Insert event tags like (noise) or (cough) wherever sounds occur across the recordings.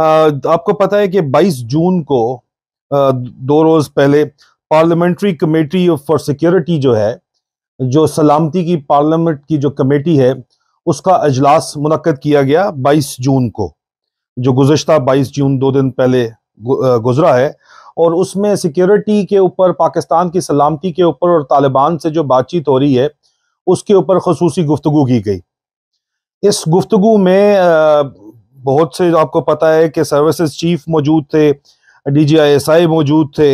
आपको पता है कि 22 जून को दो रोज पहले पार्लियामेंट्री कमेटी फॉर सिक्योरिटी जो है जो सलामती की पार्लियामेंट की जो कमेटी है उसका अजलास मुनद किया गया 22 जून को जो गुज्त 22 जून दो दिन पहले गुजरा है और उसमें सिक्योरिटी के ऊपर पाकिस्तान की सलामती के ऊपर और तालिबान से जो बातचीत हो रही है उसके ऊपर खसूसी गुफ्तु की गई इस गुफ्तु में बहुत से आपको पता है कि सर्विसेज चीफ मौजूद थे डीजीआईएसआई मौजूद थे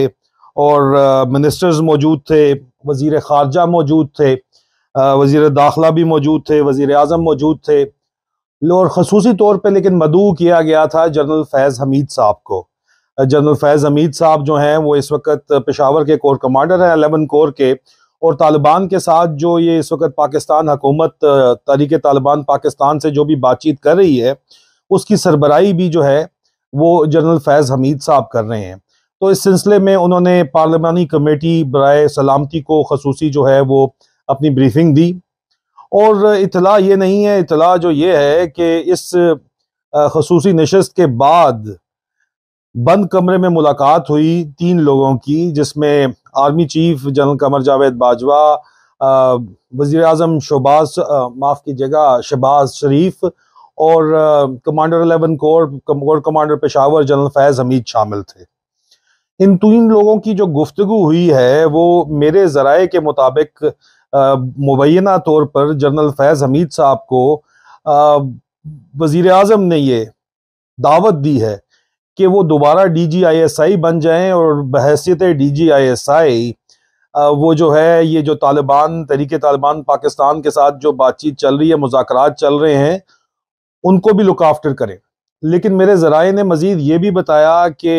और मिनिस्टर्स मौजूद थे वजीर खारजा मौजूद थे वजीर दाखिला भी मौजूद थे वजीर अजम मौजूद थे और खसूसी तौर पर लेकिन मदू किया गया था जनरल फैज़ हमीद साहब को जनरल फैज़ हमीद साहब जो हैं वो इस वक्त पेशावर के कोर कमांडर हैं अलेवन कोर के और तालिबान के साथ जो ये इस वक्त पाकिस्तान हुकूमत तरीके तालिबान पाकिस्तान से जो भी बातचीत कर रही है उसकी सरबराही भी जो है वो जनरल फैज़ हमीद साहब कर रहे हैं तो इस सिलसिले में उन्होंने पार्लियामानी कमेटी बरए सलामती को खसूसी जो है वो अपनी ब्रीफिंग दी और इतला ये नहीं है इतला जो ये है कि इस खसूसी नशस्त के बाद बंद कमरे में मुलाकात हुई तीन लोगों की जिसमें army chief general Qamar Javed Bajwa वज़ी अजम शहबाज माफ़ जगह शहबाज शरीफ और commander eleven corps corps commander Peshawar general Faiz Hameed शामिल थे इन तीन लोगों की जो गुफ्तु हुई है वो मेरे ज़राए के मुताबिक मुबैना तौर पर जनरल फैज़ हमीद साहब को वज़ी अजम ने ये दावत दी है कि वो दोबारा डी जी आई एस आई बन जाएँ और बहसीत डी जी आई एस आई वो जो है ये जो तालिबान तरीके तालिबान पाकिस्तान के साथ जो बातचीत चल रही है मुजाकर चल रहे हैं उनको भी लुक आफ्टर करें लेकिन मेरे ज़राए ने मज़ीद ये भी बताया कि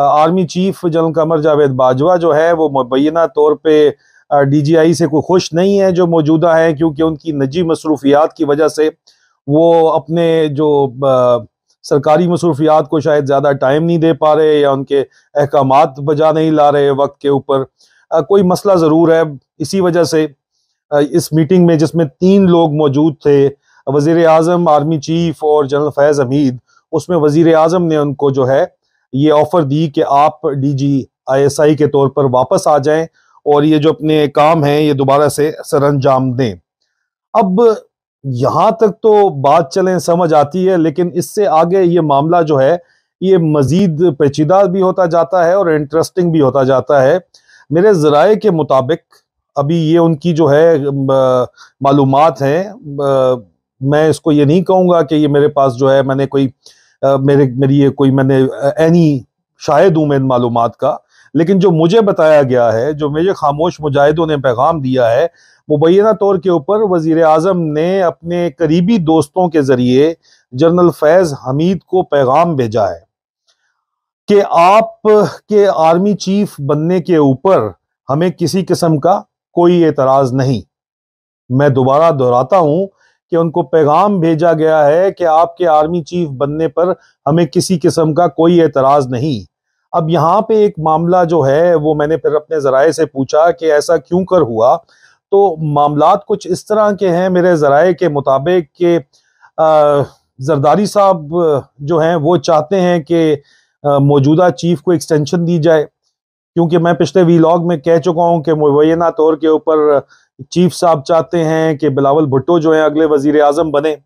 army chief general Qamar Javed Bajwa जो है वो मुबैना तौर पर डी जी आई से कोई खुश नहीं है जो मौजूदा है क्योंकि उनकी निजी मसरूफियात की वजह से वो अपने जो आ, सरकारी मसरूफियात को शायद ज़्यादा टाइम नहीं दे पा रहे या उनके अहकाम बजा नहीं ला रहे वक्त के ऊपर कोई मसला ज़रूर है इसी वजह से आ, इस मीटिंग में जिसमें तीन लोग मौजूद थे वजीर अजम आर्मी चीफ और जनरल फैज़ हमीद उसमें वजीर अजम ने उनको जो है ये ऑफ़र दी कि आप डी जी आई एस आई के तौर पर वापस आ जाएं और ये जो अपने काम हैं ये दोबारा से सर अंजाम दें अब यहाँ तक तो बात चलें समझ आती है लेकिन इससे आगे ये मामला जो है ये मज़ीद पेचीदा भी होता जाता है और इंटरेस्टिंग भी होता जाता है मेरे ज़राए के मुताबिक अभी ये उनकी जो है मालूम हैं मैं इसको ये नहीं कहूँगा कि ये मेरे पास जो है मैंने कोई आ, मेरे मेरी ये कोई मैंने एनी शायद हूँ मैं इन मालूम का लेकिन जो मुझे बताया गया है जो मुझे खामोश मुजाहिदों ने पैगाम दिया है मुबैना तौर के ऊपर वजीर अजम ने अपने करीबी दोस्तों के ज़रिए जनरल फैज़ हमीद को पैगाम भेजा है कि आप के आर्मी चीफ बनने के ऊपर हमें किसी किस्म का कोई एतराज़ नहीं मैं दोबारा दोहराता हूँ कि उनको पैगाम भेजा गया है कि आपके आर्मी चीफ बनने पर हमें किसी किस्म का कोई एतराज़ नहीं अब यहाँ पे एक मामला जो है वो मैंने फिर अपने ज़राए से पूछा कि ऐसा क्यों कर हुआ तो मामला कुछ इस तरह के हैं मेरे ज़राए के मुताबिक कि जरदारी साहब जो हैं वो चाहते हैं कि मौजूदा चीफ को एक्सटेंशन दी जाए क्योंकि मैं पिछले वीलॉग में कह चुका हूं कि मुबैना तौर के ऊपर चीफ साहब चाहते हैं कि बिलावल भुट्टो जो है अगले वजीर अजम बने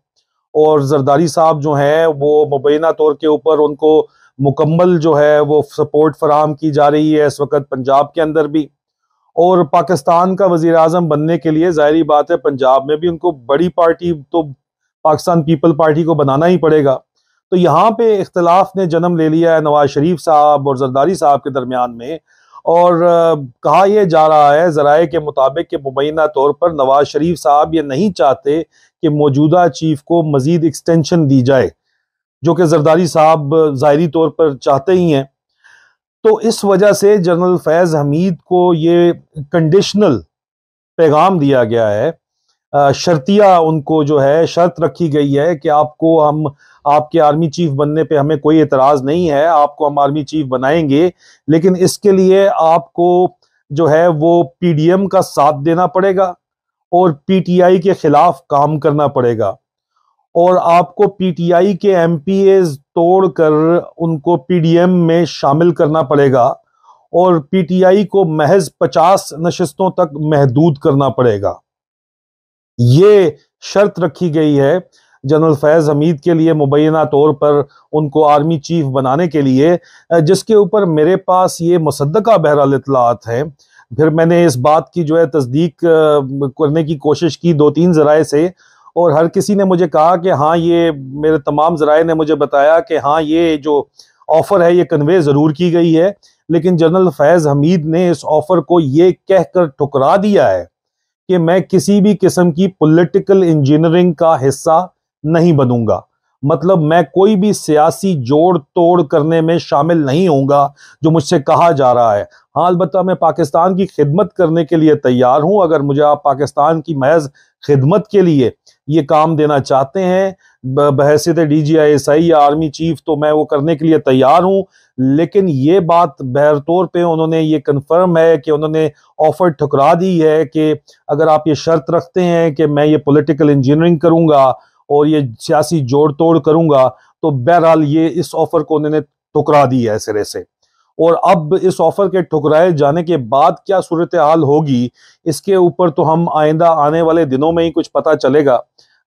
और जरदारी साहब जो है वो मुबैना तौर के ऊपर उनको मुकम्मल जो है वो सपोर्ट फराम की जा रही है इस वक्त पंजाब के अंदर भी और पाकिस्तान का वजीर अजम बनने के लिए ज़ाहरी बात है पंजाब में भी उनको बड़ी पार्टी तो पाकिस्तान पीपल पार्टी को बनाना ही पड़ेगा तो यहाँ पे इख्तलाफ ने जन्म ले लिया है नवाज शरीफ साहब और जरदारी साहब के दरमियान में और कहा यह जा रहा है ज़राए के मुताबिक कि मुबैना तौर पर नवाज शरीफ साहब ये नहीं चाहते कि मौजूदा चीफ को मज़ीद एक्सटेंशन दी जाए जो कि जरदारी साहब ज़ाहरी तौर पर चाहते ही हैं तो इस वजह से जनरल फैज़ हमीद को ये कंडीशनल पैगाम दिया गया है शर्तिया उनको जो है शर्त रखी गई है कि आपको हम आपके आर्मी चीफ बनने पे हमें कोई एतराज़ नहीं है आपको हम आर्मी चीफ बनाएंगे लेकिन इसके लिए आपको जो है वो पीडीएम का साथ देना पड़ेगा और पीटीआई के खिलाफ काम करना पड़ेगा और आपको पीटीआई के एम तोड़कर उनको पीडीएम में शामिल करना पड़ेगा और पीटीआई को महज 50 नशस्तों तक महदूद करना पड़ेगा ये शर्त रखी गई है जनरल फैज़ हमीद के लिए मुबैना तौर पर उनको आर्मी चीफ बनाने के लिए जिसके ऊपर मेरे पास ये मुसदा बहरहाल इतलात हैं फिर मैंने इस बात की जो है तस्दीक करने की कोशिश की दो तीन ज़राए से और हर किसी ने मुझे कहा कि हाँ ये मेरे तमाम ज़राए ने मुझे बताया कि हाँ ये जो ऑफ़र है ये कन्वे ज़रूर की गई है लेकिन जनरल फैज़ हमीद ने इस ऑफ़र को ये कह कर ठुकरा दिया है कि मैं किसी भी किस्म की पॉलिटिकल इंजीनियरिंग का हिस्सा नहीं बनूंगा मतलब मैं कोई भी सियासी जोड़ तोड़ करने में शामिल नहीं होऊंगा जो मुझसे कहा जा रहा है हाँ अलबत् मैं पाकिस्तान की खिदमत करने के लिए तैयार हूं अगर मुझे आप पाकिस्तान की महज खिदमत के लिए ये काम देना चाहते हैं बहसीत डी जी आई एस आई या आर्मी चीफ तो मैं वो करने के लिए तैयार हूँ लेकिन ये बात बहर तौर पर उन्होंने ये कन्फर्म है कि उन्होंने ऑफर ठुकरा दी है कि अगर आप ये शर्त रखते हैं कि मैं ये पोलिटिकल इंजीनियरिंग करूँगा और ये सियासी जोड़ तोड़ करूंगा तो बहरहाल ये इस ऑफर को उन्होंने ठुकरा दी है सिरे से और अब इस ऑफर के ठुकराए जाने के बाद क्या सूरत हाल होगी इसके ऊपर तो हम आइंदा आने वाले दिनों में ही कुछ पता चलेगा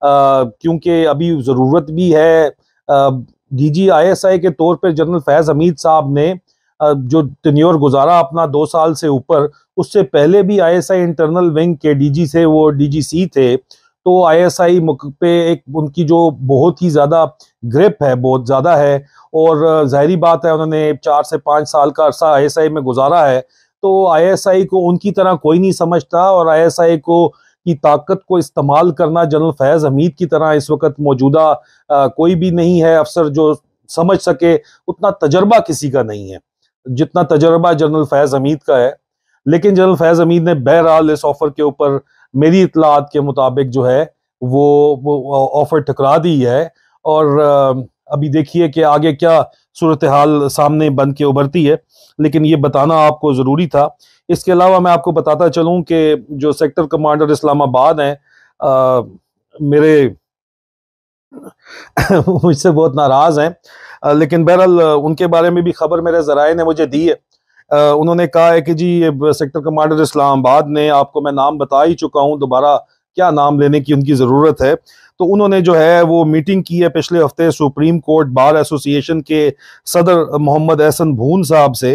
क्योंकि अभी ज़रूरत भी है डी जी आई एस आई के तौर पर जनरल फैज़ हमीद साहब ने आ, जो टनियोर गुजारा अपना दो साल से ऊपर उससे पहले भी I S I internal wing के डी जी से वो डी जी सी थे तो आईएसआई मुल्क पे एक उनकी जो बहुत ही ज़्यादा ग्रिप है बहुत ज़्यादा है और ज़ाहरी बात है उन्होंने चार से पाँच साल का अरसा आईएसआई में गुजारा है तो आईएसआई को उनकी तरह कोई नहीं समझता और आईएसआई को की ताकत को इस्तेमाल करना जनरल फैज़ हमीद की तरह इस वक्त मौजूदा कोई भी नहीं है अफसर जो समझ सके उतना तजर्बा किसी का नहीं है जितना तजर्बा जनरल फैज़ हमीद का है लेकिन जनरल फैज़ हमीद ने बहरहाल इस ऑफ़र के ऊपर मेरी इतलात के मुताबिक जो है वो ऑफर ठकरा दी है और अभी देखिए कि आगे क्या सूरत हाल सामने बन के उभरती है लेकिन ये बताना आपको ज़रूरी था इसके अलावा मैं आपको बताता चलूँ कि जो सेक्टर कमांडर इस्लामाबाद हैं मेरे (laughs) मुझसे बहुत नाराज़ हैं लेकिन बहरहाल उनके बारे में भी खबर मेरे ज़राए ने मुझे दी है उन्होंने कहा है कि जी सेक्टर कमांडर इस्लामाबाद ने आपको मैं नाम बता ही चुका हूँ दोबारा क्या नाम लेने की उनकी ज़रूरत है तो उन्होंने जो है वो मीटिंग की है पिछले हफ्ते सुप्रीम कोर्ट बार एसोसिएशन के सदर मोहम्मद एहसन भून साहब से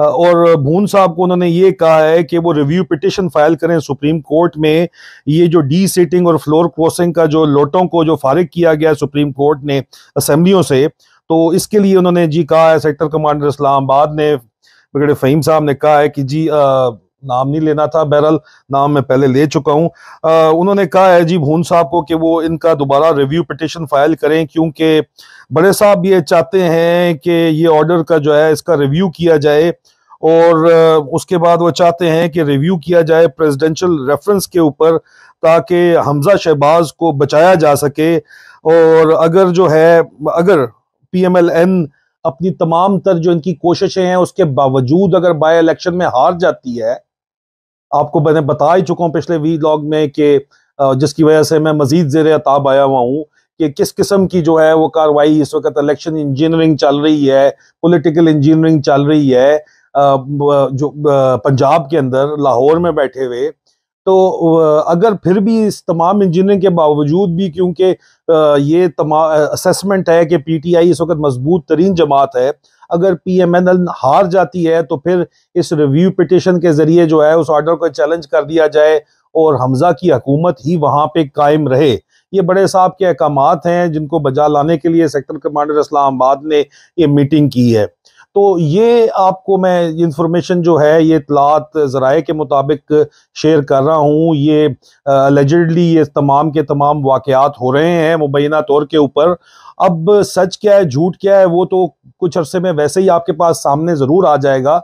और भून साहब को उन्होंने ये कहा है कि वो रिव्यू पिटिशन फाइल करें सुप्रीम कोर्ट में ये जो डी सीटिंग और फ्लोर क्रॉसिंग का जो लोटों को जो फारिग किया गया सुप्रीम कोर्ट ने असम्बलियों से तो इसके लिए उन्होंने जी कहा है सेक्टर कमांडर इस्लामाबाद ने ब्रिगेडियर फहीम साहब ने कहा है कि जी आ, नाम नहीं लेना था बहरहाल नाम मैं पहले ले चुका हूँ उन्होंने कहा है जी भून साहब को कि वो इनका दोबारा रिव्यू पिटिशन फाइल करें क्योंकि बड़े साहब ये चाहते हैं कि ये ऑर्डर का जो है इसका रिव्यू किया जाए और उसके बाद वो चाहते हैं कि रिव्यू किया जाए प्रेसिडेंशियल रेफरेंस के ऊपर ताकि हमजा शहबाज को बचाया जा सके और अगर जो है अगर पीएमएलएन एम अपनी तमाम तर जो इनकी कोशिशें हैं उसके बावजूद अगर बाय इलेक्शन में हार जाती है आपको मैंने बता ही चुका हूँ पिछले वी लॉग में कि जिसकी वजह से मैं मजीद जेर अताब आया हुआ हूँ कि किस किस्म की जो है वो कार्रवाई इस वक्त इलेक्शन इंजीनियरिंग चल रही है पॉलिटिकल इंजीनियरिंग चल रही है जो पंजाब के अंदर लाहौर में बैठे हुए तो अगर फिर भी इस तमाम इंजीनियरिंग के बावजूद भी क्योंकि ये तमा असेसमेंट है कि पीटीआई इस वक्त मजबूत तरीन जमात है अगर पीएमएनएल हार जाती है तो फिर इस रिव्यू पिटिशन के जरिए जो है उस ऑर्डर को चैलेंज कर दिया जाए और हमजा की हकूमत ही वहाँ पे कायम रहे ये बड़े साहब के अहकाम हैं जिनको बजा लाने के लिए सेक्टर कमांडर इस्लामाबाद ने ये मीटिंग की है तो ये आपको मैं इंफॉर्मेशन जो है ये इतलात ज़राए के मुताबिक शेयर कर रहा हूँ ये अलजडली ये तमाम के तमाम वाकयात हो रहे हैं मुबैना तौर के ऊपर अब सच क्या है झूठ क्या है वो तो कुछ अरसे में वैसे ही आपके पास सामने ज़रूर आ जाएगा